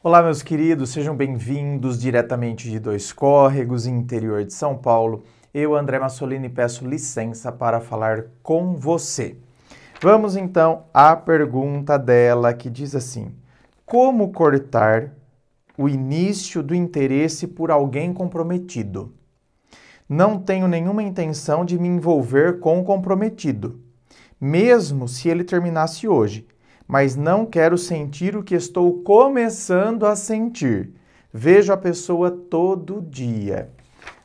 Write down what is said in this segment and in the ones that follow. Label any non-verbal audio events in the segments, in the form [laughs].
Olá, meus queridos, sejam bem-vindos diretamente de Dois Córregos, interior de São Paulo. Eu, André Massolini, peço licença para falar com você. Vamos então à pergunta dela que diz assim: Como cortar o início do interesse por alguém comprometido? Não tenho nenhuma intenção de me envolver com o comprometido, mesmo se ele terminasse hoje mas não quero sentir o que estou começando a sentir. Vejo a pessoa todo dia.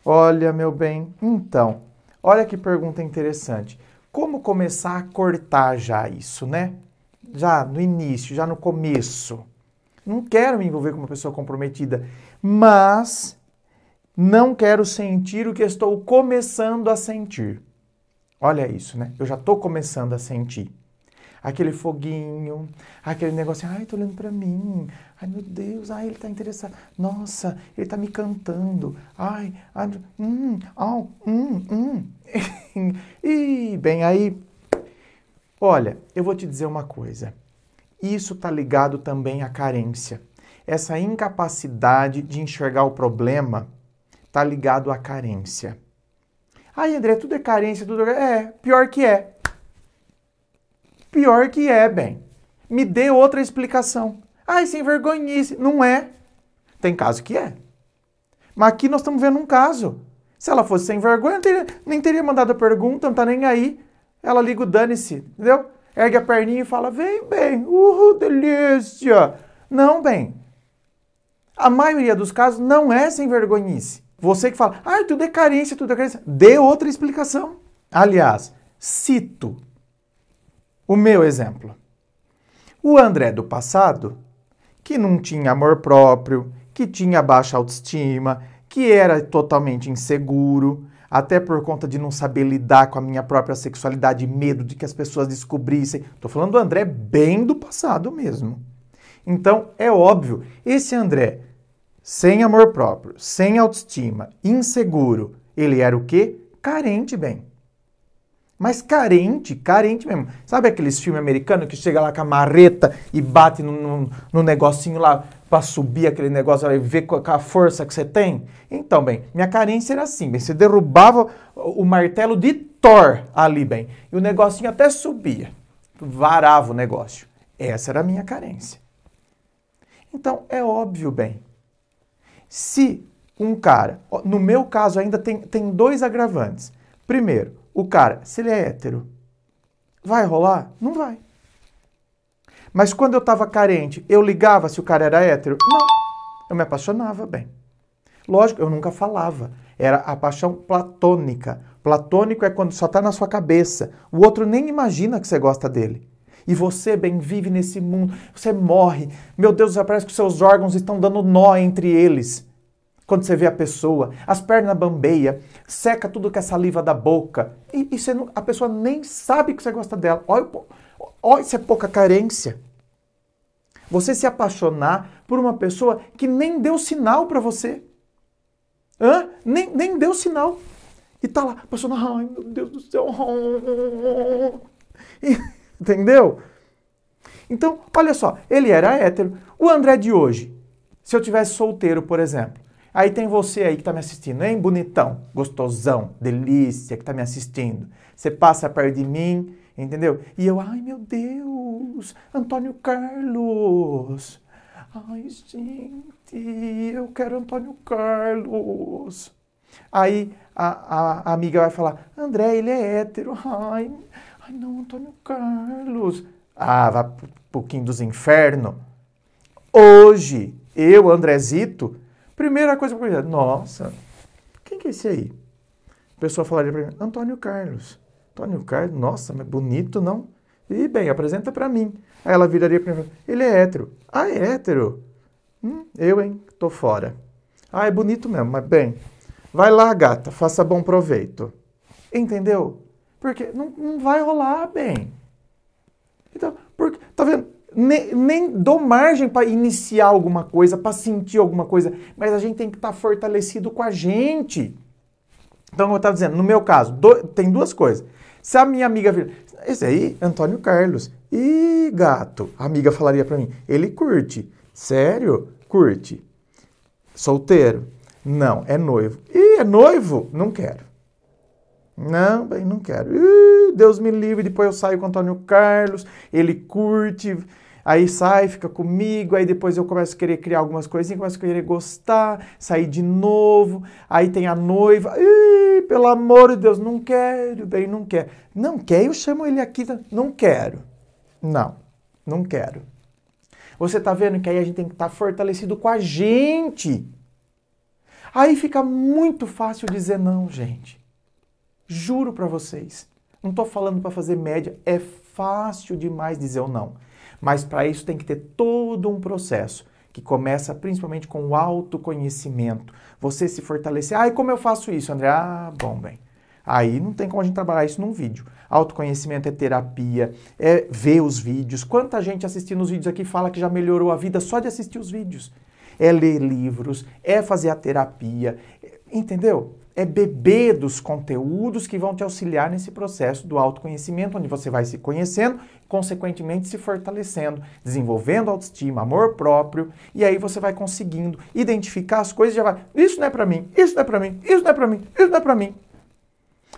Olha, meu bem, então, olha que pergunta interessante. Como começar a cortar já isso, né? Já no início, já no começo. Não quero me envolver com uma pessoa comprometida, mas não quero sentir o que estou começando a sentir. Olha isso, né? Eu já estou começando a sentir aquele foguinho, aquele negócio, assim, ai, tô olhando para mim, ai, meu Deus, ai, ele está interessado, nossa, ele está me cantando, ai, ai hum, ao, hum, hum. [laughs] e, bem, aí, olha, eu vou te dizer uma coisa, isso está ligado também à carência. Essa incapacidade de enxergar o problema está ligado à carência. Ai, André, tudo é carência, tudo é. É, pior que é. Pior que é, bem. Me dê outra explicação. Ai, sem vergonhice. Não é. Tem caso que é. Mas aqui nós estamos vendo um caso. Se ela fosse sem vergonha, teria, nem teria mandado a pergunta, não tá nem aí. Ela liga o dane-se, entendeu? Ergue a perninha e fala: vem, bem, uhul, delícia. Não, bem. A maioria dos casos não é sem vergonhice. Você que fala, ah, tudo é carência, tudo é carência. Dê outra explicação. Aliás, cito o meu exemplo. O André do passado, que não tinha amor próprio, que tinha baixa autoestima, que era totalmente inseguro, até por conta de não saber lidar com a minha própria sexualidade, medo de que as pessoas descobrissem. Estou falando do André bem do passado mesmo. Então, é óbvio, esse André, sem amor próprio, sem autoestima, inseguro, ele era o quê? Carente, bem. Mas carente, carente mesmo. Sabe aqueles filmes americanos que chega lá com a marreta e bate no, no, negocinho lá para subir aquele negócio e ver com a força que você tem? Então, bem, minha carência era assim, bem, você derrubava o martelo de Thor ali, bem, e o negocinho até subia, varava o negócio. Essa era a minha carência. Então, é óbvio, bem, se um cara, no meu caso ainda tem, tem dois agravantes. Primeiro, o cara, se ele é hétero, vai rolar? Não vai. Mas quando eu estava carente, eu ligava se o cara era hétero? Não. Eu me apaixonava bem. Lógico, eu nunca falava. Era a paixão platônica. Platônico é quando só está na sua cabeça. O outro nem imagina que você gosta dele. E você bem vive nesse mundo. Você morre. Meu Deus, parece que os seus órgãos estão dando nó entre eles quando você vê a pessoa, as pernas bambeia, seca tudo com a é saliva da boca, e, e você não, a pessoa nem sabe que você gosta dela. Olha, olha, isso é pouca carência. Você se apaixonar por uma pessoa que nem deu sinal para você. Hã? Nem, nem deu sinal. E tá lá, passando, ai meu Deus do céu. [laughs] E, entendeu? Então, olha só, ele era hétero. O André de hoje, se eu tivesse solteiro, por exemplo, Aí tem você aí que tá me assistindo, hein, bonitão, gostosão, delícia, que tá me assistindo. Você passa perto de mim, entendeu? E eu, ai meu Deus, Antônio Carlos. Ai, gente, eu quero Antônio Carlos. Aí a, a, a amiga vai falar, André, ele é hétero. Ai, ai não, Antônio Carlos. Ah, vá pouquinho dos infernos. Hoje, eu, Andrezito, Primeira coisa que eu falei, nossa, quem que é esse aí? A pessoa falaria para mim, Antônio Carlos. Antônio Carlos, nossa, mas bonito, não? E bem, apresenta para mim. Aí ela viraria para mim, ele é hétero. Ah, é hétero? Hum, eu, hein? Tô fora. Ah, é bonito mesmo, mas bem, vai lá, gata, faça bom proveito. Entendeu? Porque não, não vai rolar bem. Então, porque, tá vendo? nem, nem dou margem para iniciar alguma coisa, para sentir alguma coisa, mas a gente tem que estar tá fortalecido com a gente. Então, como eu estava dizendo, no meu caso, do, tem duas coisas. Se a minha amiga vir, esse aí, Antônio Carlos, e gato, a amiga falaria para mim, ele curte. Sério? Curte. Solteiro? Não, é noivo. E é noivo? Não quero. Não, bem, não quero. Deus me livre, depois eu saio com o Antônio Carlos, ele curte, aí sai, fica comigo, aí depois eu começo a querer criar algumas coisinhas, começo a querer gostar, sair de novo, aí tem a noiva, pelo amor de Deus, não quero, Bem, não quer. Não quer, eu chamo ele aqui, tá? não quero. Não, não quero. Você tá vendo que aí a gente tem que estar tá fortalecido com a gente. Aí fica muito fácil dizer não, gente. Juro para vocês. Não estou falando para fazer média. É fácil demais dizer o não. Mas para isso tem que ter todo um processo que começa principalmente com o autoconhecimento. Você se fortalecer. Ah, e como eu faço isso, André? Ah, bom, bem. Aí não tem como a gente trabalhar isso num vídeo. Autoconhecimento é terapia, é ver os vídeos. Quanta gente assistindo os vídeos aqui fala que já melhorou a vida só de assistir os vídeos. É ler livros, é fazer a terapia, entendeu? é beber dos conteúdos que vão te auxiliar nesse processo do autoconhecimento, onde você vai se conhecendo, consequentemente se fortalecendo, desenvolvendo autoestima, amor próprio, e aí você vai conseguindo identificar as coisas e já vai, isso não é para mim, isso não é para mim, isso não é para mim, isso não é para mim.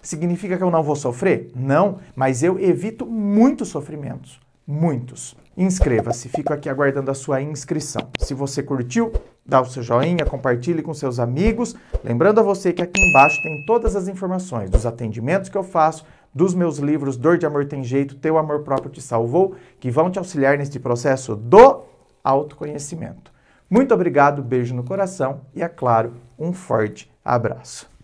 Significa que eu não vou sofrer? Não, mas eu evito muitos sofrimentos, muitos. Inscreva-se, fico aqui aguardando a sua inscrição. Se você curtiu, dá o seu joinha, compartilhe com seus amigos. Lembrando a você que aqui embaixo tem todas as informações dos atendimentos que eu faço, dos meus livros Dor de Amor Tem Jeito, Teu Amor Próprio Te Salvou, que vão te auxiliar neste processo do autoconhecimento. Muito obrigado, beijo no coração e, é claro, um forte abraço.